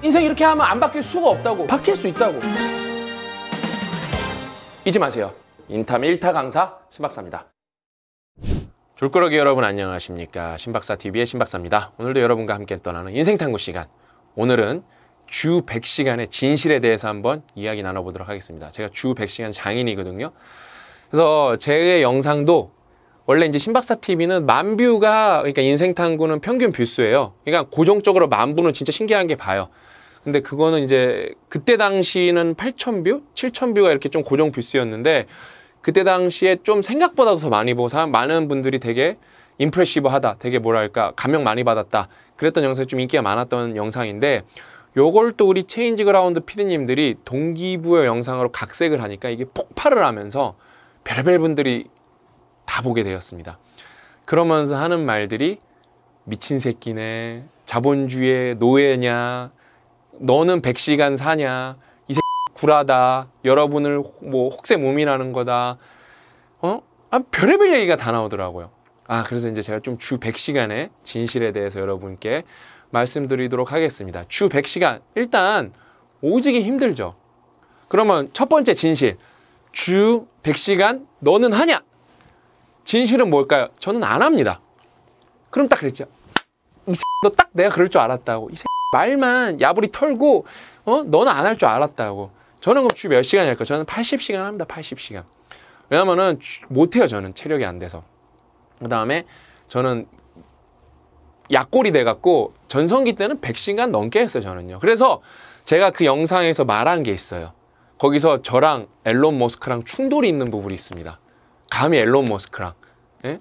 인생 이렇게 하면 안 바뀔 수가 없다고 바뀔 수 있다고 잊지 마세요 인탐 1타 강사 신박사입니다 졸거러기 여러분 안녕하십니까 신박사TV의 신박사입니다 오늘도 여러분과 함께 떠나는 인생탐구 시간 오늘은 주 100시간의 진실에 대해서 한번 이야기 나눠보도록 하겠습니다 제가 주 100시간 장인이거든요 그래서 제 영상도 원래 이제 신박사 TV는 만 뷰가 그러니까 인생 탐구는 평균 뷰수예요. 그러니까 고정적으로 만 뷰는 진짜 신기한 게 봐요. 근데 그거는 이제 그때 당시는 8천 뷰, 7천 뷰가 이렇게 좀 고정 뷰수였는데 그때 당시에 좀 생각보다 도더 많이 보고 사람 많은 분들이 되게 임프레시브하다, 되게 뭐랄까 감명 많이 받았다 그랬던 영상이 좀 인기가 많았던 영상인데 요걸 또 우리 체인지 그라운드 피디님들이 동기부여 영상으로 각색을 하니까 이게 폭발을 하면서 별별 분들이 다 보게 되었습니다. 그러면서 하는 말들이 미친 새끼네, 자본주의 의 노예냐, 너는 100시간 사냐, 이 새끼 구라다, 여러분을 뭐 혹세무민하는 거다. 어? 아, 별의별 얘기가 다 나오더라고요. 아, 그래서 이제 제가 좀 주 100시간의 진실에 대해서 여러분께 말씀드리도록 하겠습니다. 주 100시간. 일단, 오지기 힘들죠. 그러면 첫 번째 진실. 주 100시간 너는 하냐? 진실은 뭘까요? 저는 안 합니다. 그럼 딱 그랬죠. 이너딱 내가 그럴 줄 알았다고. 이 말만 야불이 털고 어? 너는 안 할 줄 알았다고. 저는 그럼 주몇 시간 할까? 저는 80시간 합니다. 80시간. 왜냐면은 못해요. 저는 체력이 안 돼서. 그 다음에 저는 약골이 돼갖고 전성기 때는 100시간 넘게 했어요. 저는요. 그래서 제가 그 영상에서 말한 게 있어요. 거기서 저랑 앨런 머스크랑 충돌이 있는 부분이 있습니다. 감히 앨런 머스크랑. 예?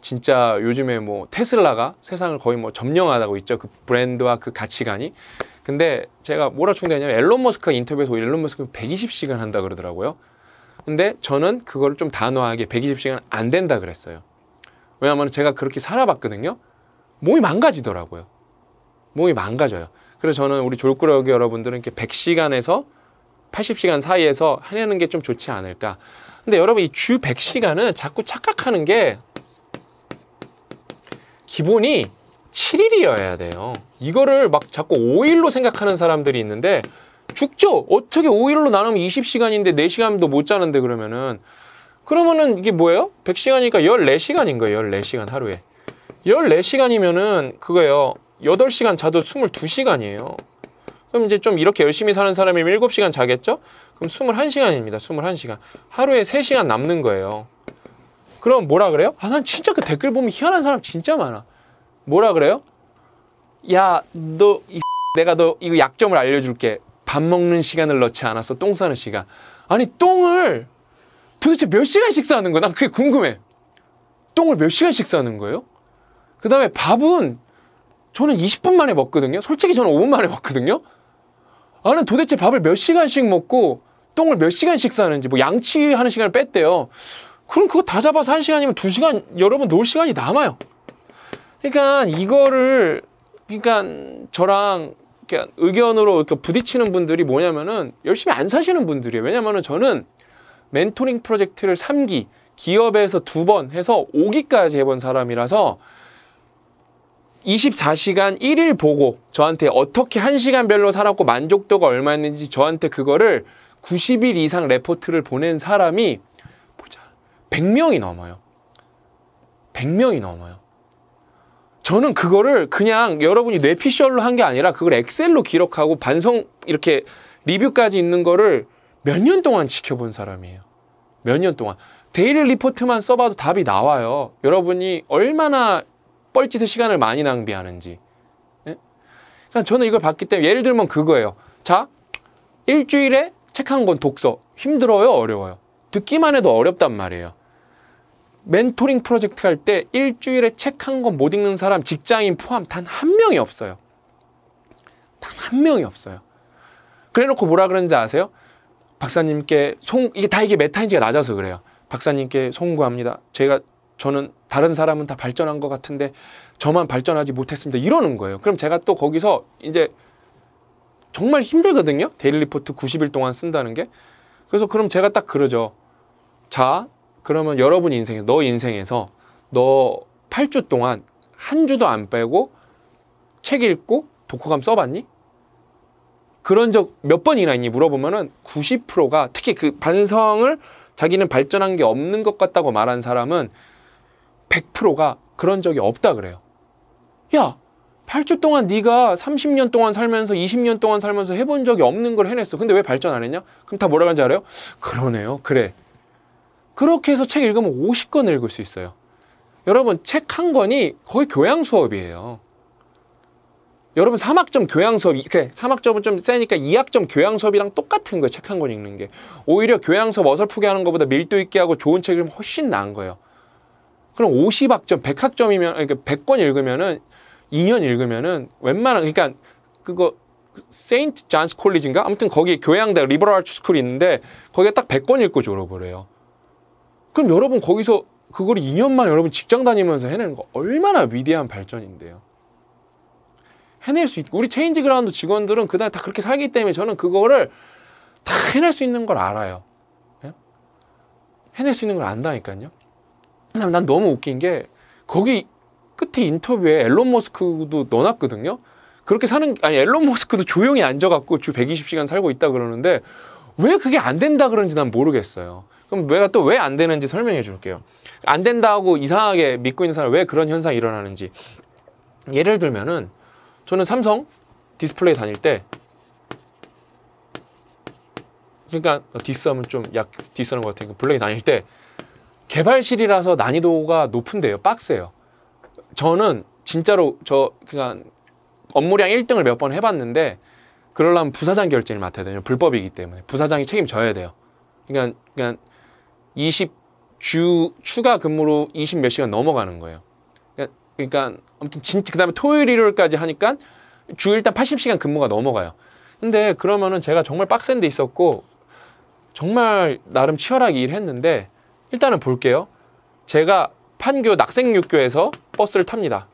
진짜 요즘에 뭐 테슬라가 세상을 거의 뭐 점령하다고 있죠. 그 브랜드와 그 가치관이. 근데 제가 뭐라 충대냐면 앨런 머스크 인터뷰에서 앨런 머스크 120시간 한다 그러더라고요. 근데 저는 그걸 좀 단호하게 120시간 안 된다 그랬어요. 왜냐하면 제가 그렇게 살아봤거든요. 몸이 망가지더라고요. 몸이 망가져요. 그래서 저는 우리 졸꾸러 여러분들은 이렇게 100시간에서 80시간 사이에서 해내는 게 좀 좋지 않을까. 근데 여러분 이 주 100시간은 자꾸 착각하는 게 기본이 7일이어야 돼요. 이거를 막 자꾸 5일로 생각하는 사람들이 있는데 죽죠? 어떻게 5일로 나누면 20시간인데 4시간도 못 자는데 그러면은 그러면은 이게 뭐예요? 100시간이니까 14시간인 거예요. 14시간 하루에. 14시간이면은 그거예요. 8시간 자도 22시간이에요. 그럼 이제 좀 이렇게 열심히 사는 사람이면 7시간 자겠죠? 그럼 21시간입니다. 21시간. 하루에 3시간 남는 거예요. 그럼 뭐라 그래요? 아, 난 진짜 그 댓글 보면 희한한 사람 진짜 많아. 뭐라 그래요? 야, 너, 이 내가 너 이거 약점을 알려줄게. 밥 먹는 시간을 넣지 않아서똥 싸는 시간. 아니, 똥을 도대체 몇 시간씩 싸는 거야? 난 그게 궁금해. 똥을 몇 시간씩 싸는 거예요? 그 다음에 밥은 저는 20분 만에 먹거든요. 솔직히 저는 5분 만에 먹거든요. 나는 도대체 밥을 몇 시간씩 먹고 똥을 몇 시간씩 싸는지 뭐 양치하는 시간을 뺐대요. 그럼 그거 다 잡아서 한 시간이면 두 시간 여러분 놀 시간이 남아요. 그러니까 이거를 그러니까 저랑 이렇게 의견으로 이렇게 부딪히는 분들이 뭐냐면은 열심히 안 사시는 분들이에요. 왜냐면은 저는 멘토링 프로젝트를 3기 기업에서 두 번 해서 5기까지 해본 사람이라서 24시간 1일 보고 저한테 어떻게 1시간별로 살았고 만족도가 얼마였는지 저한테 그거를 90일 이상 레포트를 보낸 사람이 보자 100명이 넘어요. 100명이 넘어요. 저는 그거를 그냥 여러분이 뇌피셜로 한 게 아니라 그걸 엑셀로 기록하고 반성 이렇게 리뷰까지 있는 거를 몇 년 동안 지켜본 사람이에요. 몇 년 동안 데일리 리포트만 써봐도 답이 나와요. 여러분이 얼마나 뻘짓에 시간을 많이 낭비하는지. 예? 그러니까 저는 이걸 봤기 때문에 예를 들면 그거예요. 자, 일주일에 책 한 권 독서. 힘들어요? 어려워요? 듣기만 해도 어렵단 말이에요. 멘토링 프로젝트 할 때 일주일에 책 한 권 못 읽는 사람 직장인 포함 단 한 명이 없어요. 단 한 명이 없어요. 그래놓고 뭐라 그러는지 아세요? 박사님께 송 이게 다 이게 메타인지가 낮아서 그래요. 박사님께 송구합니다. 제가 저는 다른 사람은 다 발전한 것 같은데 저만 발전하지 못했습니다. 이러는 거예요. 그럼 제가 또 거기서 이제 정말 힘들거든요. 데일리 포트 90일 동안 쓴다는 게. 그래서 그럼 제가 딱 그러죠. 자, 그러면 여러분 인생에, 너 인생에서 너 8주 동안 한 주도 안 빼고 책 읽고 독후감 써봤니? 그런 적 몇 번이나 있니? 물어보면은 90%가 특히 그 반성을 자기는 발전한 게 없는 것 같다고 말한 사람은 100%가 그런 적이 없다 그래요. 야, 8주 동안 네가 30년 동안 살면서 20년 동안 살면서 해본 적이 없는 걸 해냈어. 근데 왜 발전 안 했냐? 그럼 다 뭐라고 하는지 알아요? 그러네요. 그래. 그렇게 해서 책 읽으면 50권 읽을 수 있어요. 여러분, 책 한 권이 거의 교양 수업이에요. 여러분, 3학점 교양 수업, 그래, 3학점은 좀 세니까 2학점 교양 수업이랑 똑같은 거예요. 책 한 권 읽는 게. 오히려 교양 수업 어설프게 하는 것보다 밀도 있게 하고 좋은 책을 훨씬 나은 거예요. 그럼 50학점, 100학점이면 그러니까 100권 읽으면은 2년 읽으면은 웬만한 그니까 그거 세인트 잔스 콜리지인가? 아무튼 거기 교양대 리버럴 아츠 스쿨이 있는데 거기에딱 100권 읽고 졸업을 해요. 그럼 여러분 거기서 그걸 2년만 여러분 직장 다니면서 해내는 거 얼마나 위대한 발전인데요. 해낼 수있 우리 체인지 그라운드 직원들은 그다음에다 그렇게 살기 때문에 저는 그거를 다 해낼 수 있는 걸 알아요. 예? 해낼 수 있는 걸 안다니까요. 그냥 난 너무 웃긴 게 거기 끝에 인터뷰에 앨런 머스크도 넣어놨거든요. 그렇게 사는 아니 앨런 머스크도 조용히 앉아갖고 주 120시간 살고 있다 그러는데 왜 그게 안 된다 그런지 난 모르겠어요. 그럼 내가 또 왜 안 되는지 설명해 줄게요. 안 된다고 이상하게 믿고 있는 사람 왜 그런 현상이 일어나는지 예를 들면은 저는 삼성 디스플레이 다닐 때 그러니까 어, 디스하면 좀 약 디스하는 것 같아요. 블랙이 다닐 때 개발실이라서 난이도가 높은데요. 빡세요. 저는 진짜로 저 그냥 업무량 1등을 몇 번 해봤는데 그러려면 부사장 결재를 맡아야 되요 불법이기 때문에 부사장이 책임져야 돼요. 그러니까 그냥 20주 추가 근무로 20 몇 시간 넘어가는 거예요. 그러니까 아무튼 진짜 그다음에 토요일 일요일까지 하니까 주 일단 80시간 근무가 넘어가요. 근데 그러면은 제가 정말 빡센 데 있었고 정말 나름 치열하게 일했는데 일단은 볼게요. 제가 판교 낙생육교에서 버스를 탑니다.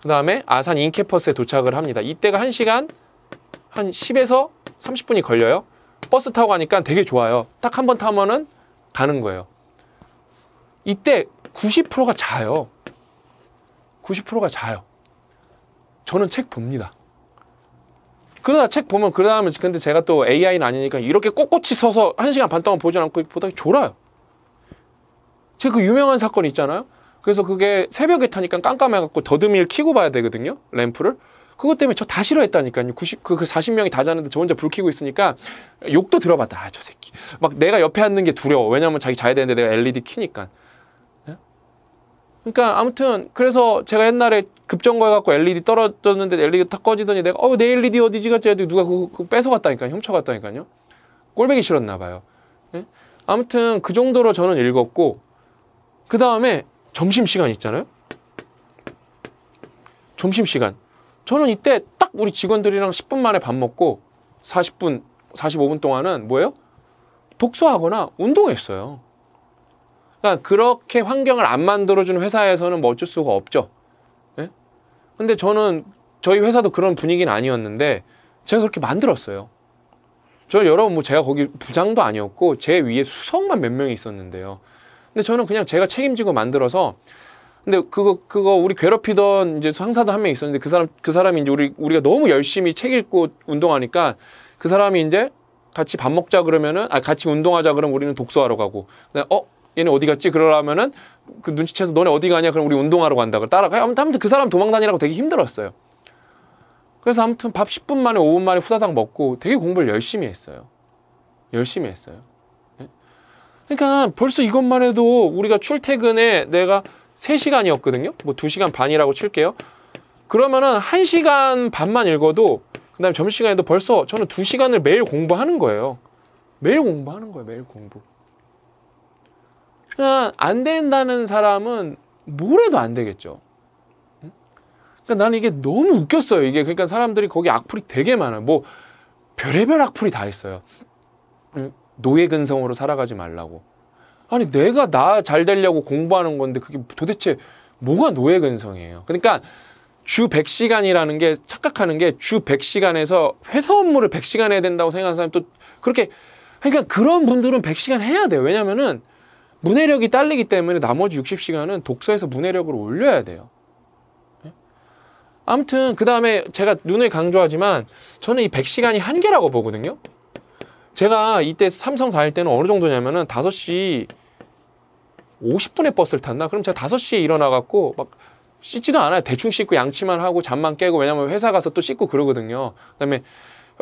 그 다음에 아산 인캠퍼스에 도착을 합니다. 이때가 1시간 한 10에서 30분이 걸려요. 버스 타고 가니까 되게 좋아요. 딱 한 번 타면은 가는 거예요. 이때 90%가 자요. 90%가 자요. 저는 책 봅니다. 그러다 책 보면 그 다음에 근데 제가 또 AI는 아니니까 이렇게 꼿꼿이 서서 1시간 반 동안 보지 않고 보다 졸아요. 제그 유명한 사건 있잖아요. 그래서 그게 새벽에 타니까 깜깜해갖고 더듬이를 키고 봐야 되거든요. 램프를. 그것 때문에 저 다 싫어했다니까요. 90, 그, 그 40명이 다 자는데 저 혼자 불 켜고 있으니까 욕도 들어봤다. 아, 저 새끼. 막 내가 옆에 앉는 게 두려워. 왜냐면 자기 자야 되는데 내가 LED 키니까. 네? 그러니까 아무튼 그래서 제가 옛날에 급정거 해갖고 LED 떨어졌는데 LED 탁 꺼지더니 내가 어, 내 LED 어디지 갔지? 해도 누가 그거, 그거 뺏어갔다니까요. 훔쳐갔다니까요. 꼴배기 싫었나 봐요. 네? 아무튼 그 정도로 저는 읽었고 그 다음에 점심시간 있잖아요. 점심시간. 저는 이때 딱 우리 직원들이랑 10분 만에 밥 먹고 40분, 45분 동안은 뭐예요? 독서하거나 운동했어요. 그러니까 그렇게 환경을 안 만들어주는 회사에서는 뭐 어쩔 수가 없죠. 예? 근데 저는 저희 회사도 그런 분위기는 아니었는데 제가 그렇게 만들었어요. 저 여러분 뭐 제가 거기 부장도 아니었고 제 위에 수석만 몇 명이 있었는데요. 근데 저는 그냥 제가 책임지고 만들어서 근데 그거 그거 우리 괴롭히던 이제 상사도 한 명 있었는데 그 사람 그 사람이 이제 우리 우리가 너무 열심히 책 읽고 운동하니까 그 사람이 이제 같이 밥 먹자 그러면은 아 같이 운동하자 그러면 우리는 독서하러 가고 어 얘네 어디 갔지 그러라면은 그 눈치채서 너네 어디 가냐 그럼 우리 운동하러 간다 그 따라가 아무튼 그 사람 도망다니라고 되게 힘들었어요. 그래서 아무튼 밥 10분 만에 5분 만에 후다닥 먹고 되게 공부를 열심히 했어요. 열심히 했어요. 그러니까 벌써 이것만 해도 우리가 출퇴근에 내가 세시간이었거든요뭐 두시간 반이라고 칠게요. 그러면은 한시간 반만 읽어도 그다음에 점심시간에도 벌써 저는 두시간을 매일 공부하는 거예요. 매일 공부하는 거예요. 매일 공부. 그냥 그러니까 안 된다는 사람은 뭘 해도 안 되겠죠. 그러니까 나는 이게 너무 웃겼어요. 이게 그러니까 사람들이 거기 악플이 되게 많아요. 뭐 별의별 악플이 다 있어요. 노예 근성으로 살아가지 말라고. 아니 내가 나 잘 되려고 공부하는 건데 그게 도대체 뭐가 노예 근성이에요. 그러니까 주 100시간이라는 게 착각하는 게 주 100시간에서 회사 업무를 100시간 해야 된다고 생각하는 사람또 그렇게 그러니까 그런 분들은 100시간 해야 돼요. 왜냐면은 문해력이 딸리기 때문에 나머지 60시간은 독서에서 문해력을 올려야 돼요. 예? 아무튼 그 다음에 제가 눈을 강조하지만 저는 이 100시간이 한계라고 보거든요. 제가 이때 삼성 다닐 때는 어느 정도냐면은 5시 50분에 버스를 탔나? 그럼 제가 5시에 일어나갖고 막 씻지도 않아요. 대충 씻고 양치만 하고 잠만 깨고 왜냐면 회사 가서 또 씻고 그러거든요. 그다음에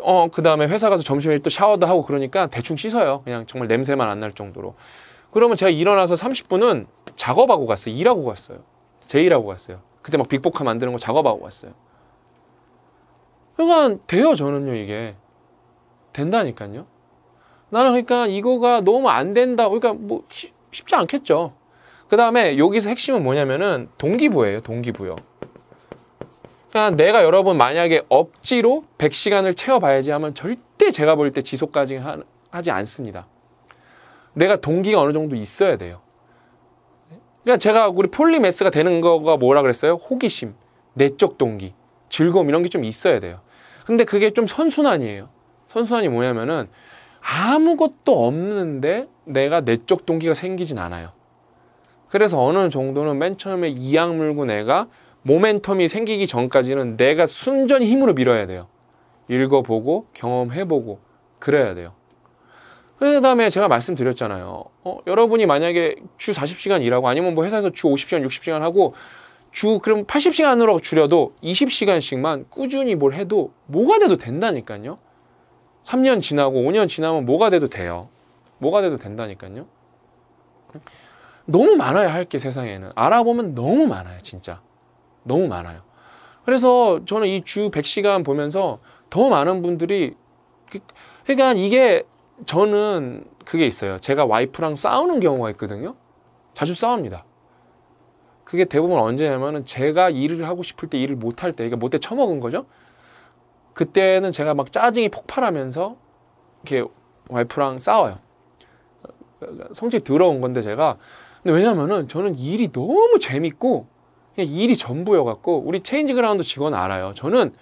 어 그다음에 회사 가서 점심에 또 샤워도 하고 그러니까 대충 씻어요. 그냥 정말 냄새만 안 날 정도로. 그러면 제가 일어나서 30분은 작업하고 갔어요. 일하고 갔어요. 제 일하고 갔어요. 그때 막 빅보카 만드는 거 작업하고 갔어요. 그러니까 돼요 저는요 이게 된다니까요. 나는 그러니까 이거가 너무 안 된다. 그러니까 뭐 쉬, 쉽지 않겠죠. 그 다음에 여기서 핵심은 뭐냐면은 동기부여예요. 동기부여. 그러니까 내가 여러분 만약에 억지로 100시간을 채워봐야지 하면 절대 제가 볼 때 지속까지 하, 하지 않습니다. 내가 동기가 어느 정도 있어야 돼요. 그러니까 제가 우리 폴리메스가 되는 거가 뭐라 그랬어요? 호기심, 내적 동기, 즐거움 이런 게 좀 있어야 돼요. 근데 그게 좀 선순환이에요. 선순환이 뭐냐면은 아무것도 없는데 내가 내적 동기가 생기진 않아요. 그래서 어느 정도는 맨 처음에 이악 물고 내가 모멘텀이 생기기 전까지는 내가 순전히 힘으로 밀어야 돼요. 읽어보고 경험해보고 그래야 돼요. 그 다음에 제가 말씀드렸잖아요. 어, 여러분이 만약에 주 40시간 일하고 아니면 뭐 회사에서 주 50시간, 60시간 하고 주 그럼 80시간으로 줄여도 20시간씩만 꾸준히 뭘 해도 뭐가 돼도 된다니까요. 3년 지나고 5년 지나면 뭐가 돼도 돼요. 뭐가 돼도 된다니까요. 너무 많아요, 할게 세상에는. 알아보면 너무 많아요, 진짜. 너무 많아요. 그래서 저는 이 주 100시간 보면서 더 많은 분들이 그, 그러니까 이게 저는 그게 있어요. 제가 와이프랑 싸우는 경우가 있거든요. 자주 싸웁니다. 그게 대부분 언제냐면은 제가 일을 하고 싶을 때 일을 못할 때, 그러니까 못해 처먹은 거죠. 그때는 제가 막 짜증이 폭발하면서 이렇게 와이프랑 싸워요. 성질 더러운 건데 제가 근데 왜냐면은 저는 일이 너무 재밌고 그냥 일이 전부여갖고 우리 체인지 그라운드 직원 알아요. 저는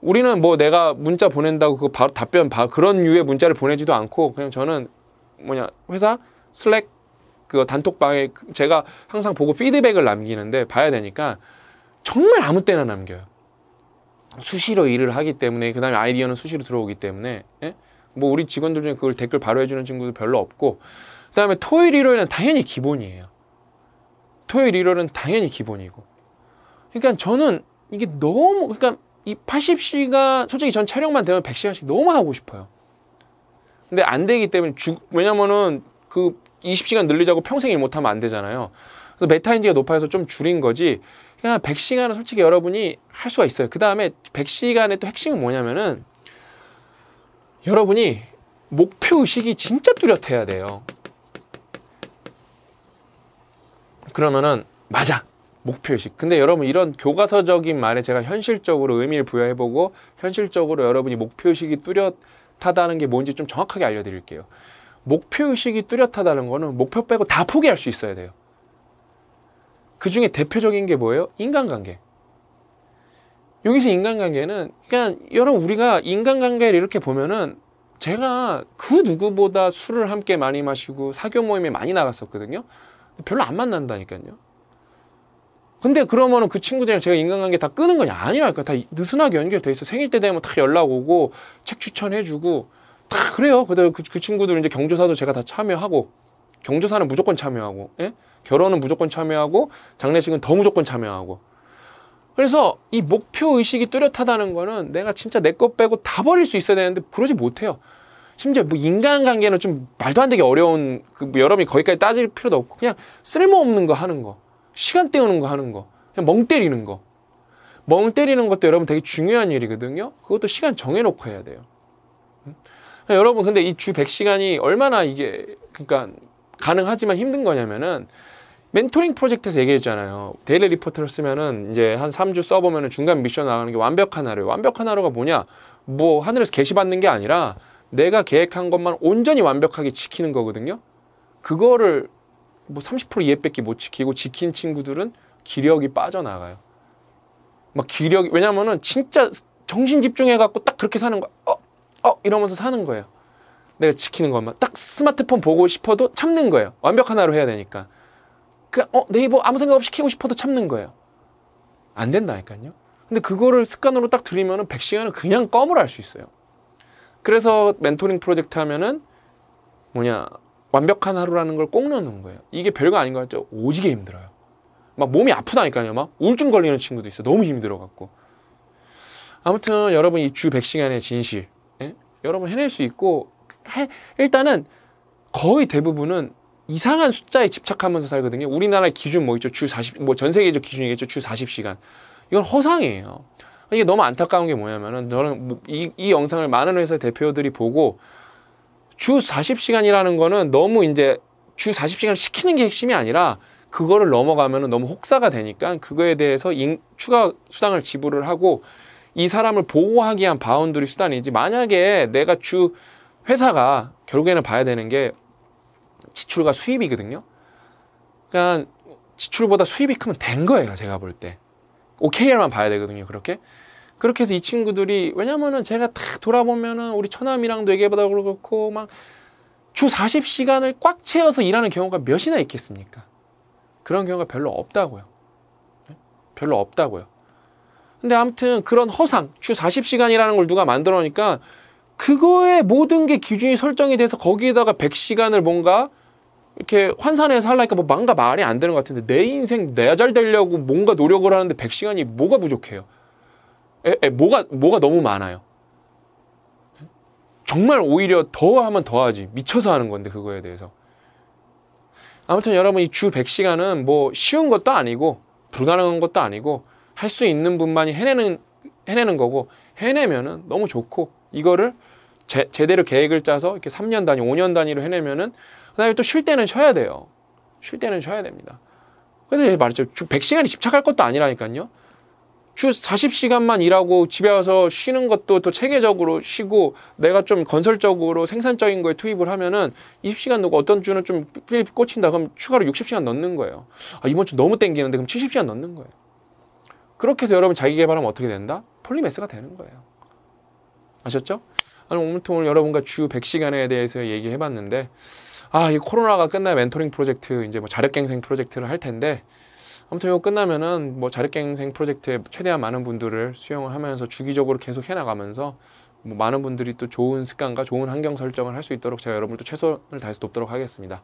우리는 뭐 내가 문자 보낸다고 그 바로 답변 바 그런 유의 문자를 보내지도 않고 그냥 저는 뭐냐 회사 슬랙 그 단톡방에 제가 항상 보고 피드백을 남기는데 봐야 되니까 정말 아무 때나 남겨요. 수시로 일을 하기 때문에 그다음에 아이디어는 수시로 들어오기 때문에 예? 뭐 우리 직원들 중에 그걸 댓글 바로 해주는 친구도 별로 없고 그다음에 토요일 일요일은 당연히 기본이에요. 토요일 일요일은 당연히 기본이고 그러니까 저는 이게 너무 그러니까 이 80시간 솔직히 전 촬영만 되면 100시간씩 너무 하고 싶어요. 근데 안 되기 때문에 주, 왜냐면은 그 20시간 늘리자고 평생 일 못하면 안 되잖아요. 그래서 메타인지가 높아서 좀 줄인 거지 그러니까 100시간은 솔직히 여러분이 할 수가 있어요. 그 다음에 100시간의 또 핵심은 뭐냐면은 여러분이 목표 의식이 진짜 뚜렷해야 돼요. 그러면은 맞아. 목표 의식. 근데 여러분 이런 교과서적인 말에 제가 현실적으로 의미를 부여해 보고 현실적으로 여러분이 목표 의식이 뚜렷하다는 게 뭔지 좀 정확하게 알려 드릴게요. 목표 의식이 뚜렷하다는 거는 목표 빼고 다 포기할 수 있어야 돼요. 그 중에 대표적인 게 뭐예요? 인간관계. 여기서 인간관계는 그냥 여러분 우리가 인간관계를 이렇게 보면은 제가 그 누구보다 술을 함께 많이 마시고 사교 모임에 많이 나갔었거든요. 별로 안 만난다니까요. 근데 그러면은 그 친구들이랑 제가 인간관계 다 끄는 거냐? 아니랄까. 다 느슨하게 연결돼 있어. 생일 때 되면 다 연락 오고 책 추천해주고 다 그래요. 그다음에 그, 그 친구들 이제 경조사도 제가 다 참여하고 경조사는 무조건 참여하고 예? 결혼은 무조건 참여하고 장례식은 더 무조건 참여하고 그래서 이 목표 의식이 뚜렷하다는 거는 내가 진짜 내 것 빼고 다 버릴 수 있어야 되는데 그러지 못해요. 심지어 뭐 인간관계는 좀 말도 안 되게 어려운 그 뭐 여러분이 거기까지 따질 필요도 없고 그냥 쓸모없는 거 하는 거 시간 때우는 거 하는 거 그냥 멍 때리는 거. 멍 때리는 것도 여러분 되게 중요한 일이거든요. 그것도 시간 정해놓고 해야 돼요. 그러니까 여러분 근데 이 주 100시간이 얼마나 이게 그러니까 가능하지만 힘든 거냐면은 멘토링 프로젝트에서 얘기했잖아요. 데일리 리포터를 쓰면은 이제 한 3주 써보면은 중간 미션 나가는 게 완벽한 하루예요. 완벽한 하루가 뭐냐? 뭐 하늘에서 계시 받는 게 아니라 내가 계획한 것만 온전히 완벽하게 지키는 거거든요. 그거를 뭐 30%이해뺏기못 지키고 지킨 친구들은 기력이 빠져나가요. 막 기력이 왜냐면은 진짜 정신 집중해 갖고 딱 그렇게 사는 거. 어, 어 이러면서 사는 거예요. 내가 지키는 것만 딱 스마트폰 보고 싶어도 참는 거예요. 완벽 한하루 해야 되니까. 그 어, 네이버 아무 생각 없이 켜고 싶어도 참는 거예요. 안 된다니까요. 근데 그거를 습관으로 딱 들이면은 100시간은 그냥 껌을 할수 있어요. 그래서 멘토링 프로젝트 하면은 뭐냐 완벽한 하루라는 걸 꼭 넣는 거예요. 이게 별거 아닌 것 같죠? 오지게 힘들어요. 막 몸이 아프다니까요. 막 우울증 걸리는 친구도 있어. 너무 힘들어 갖고. 아무튼 여러분 이 주 100시간의 진실 예? 여러분 해낼 수 있고 해, 일단은 거의 대부분은 이상한 숫자에 집착하면서 살거든요. 우리나라 기준 뭐 있죠? 주 40, 뭐전 세계적 기준이겠죠? 주 40시간. 이건 허상이에요. 이게 너무 안타까운 게 뭐냐면은 저는 뭐 이, 이 영상을 많은 회사 대표들이 보고 주 40시간이라는 거는 너무 이제 주 40시간을 시키는 게 핵심이 아니라 그거를 넘어가면은 너무 혹사가 되니까 그거에 대해서 인, 추가 수당을 지불을 하고 이 사람을 보호하기 위한 바운드리 수단이지 만약에 내가 주 회사가 결국에는 봐야 되는 게 지출과 수입이거든요. 그러니까 지출보다 수입이 크면 된 거예요. 제가 볼 때. OKR만 봐야 되거든요. 그렇게. 그렇게 해서 이 친구들이 왜냐면은 제가 딱 돌아보면은 우리 처남이랑도 얘기해보다 그렇고 막주 40시간을 꽉 채워서 일하는 경우가 몇이나 있겠습니까? 그런 경우가 별로 없다고요. 예? 별로 없다고요. 근데 아무튼 그런 허상, 주 40시간이라는 걸 누가 만들어 놓으니까 그거에 모든 게 기준이 설정이 돼서 거기에다가 100시간을 뭔가 이렇게 환산해서 하려니까 뭐 뭔가 말이 안 되는 것 같은데 내 인생 내가 잘 되려고 뭔가 노력을 하는데 100시간이 뭐가 부족해요? 에, 에, 뭐가 뭐가 너무 많아요? 정말 오히려 더 하면 더 하지 미쳐서 하는 건데 그거에 대해서 아무튼 여러분 이 주 100시간은 뭐 쉬운 것도 아니고 불가능한 것도 아니고 할 수 있는 분만이 해내는 해내는 거고 해내면은 너무 좋고 이거를 제, 제대로 계획을 짜서 이렇게 3년 단위, 5년 단위로 해내면은 그다음에 또 쉴 때는 쉬어야 돼요. 쉴 때는 쉬어야 됩니다. 그래서 근데 말이죠. 주 100시간이 집착할 것도 아니라니까요. 주 40시간만 일하고 집에 와서 쉬는 것도 또 체계적으로 쉬고 내가 좀 건설적으로 생산적인 거에 투입을 하면은 20시간 넣고 어떤 주는 좀필 꽂힌다 그럼 추가로 60시간 넣는 거예요. 아, 이번 주 너무 땡기는데 그럼 70시간 넣는 거예요. 그렇게 해서 여러분 자기 개발하면 어떻게 된다? 폴리메스가 되는 거예요. 아셨죠? 아니, 오늘 여러분과 주 100시간에 대해서 얘기해봤는데, 아, 이 코로나가 끝나야 멘토링 프로젝트, 이제 뭐 자력갱생 프로젝트를 할 텐데, 아무튼 이거 끝나면은 뭐 자력갱생 프로젝트에 최대한 많은 분들을 수용을 하면서 주기적으로 계속 해나가면서 뭐 많은 분들이 또 좋은 습관과 좋은 환경 설정을 할 수 있도록 제가 여러분을 최선을 다해서 돕도록 하겠습니다.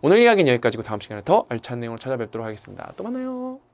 오늘 이야기는 여기까지고 다음 시간에 더 알찬 내용을 찾아뵙도록 하겠습니다. 또 만나요.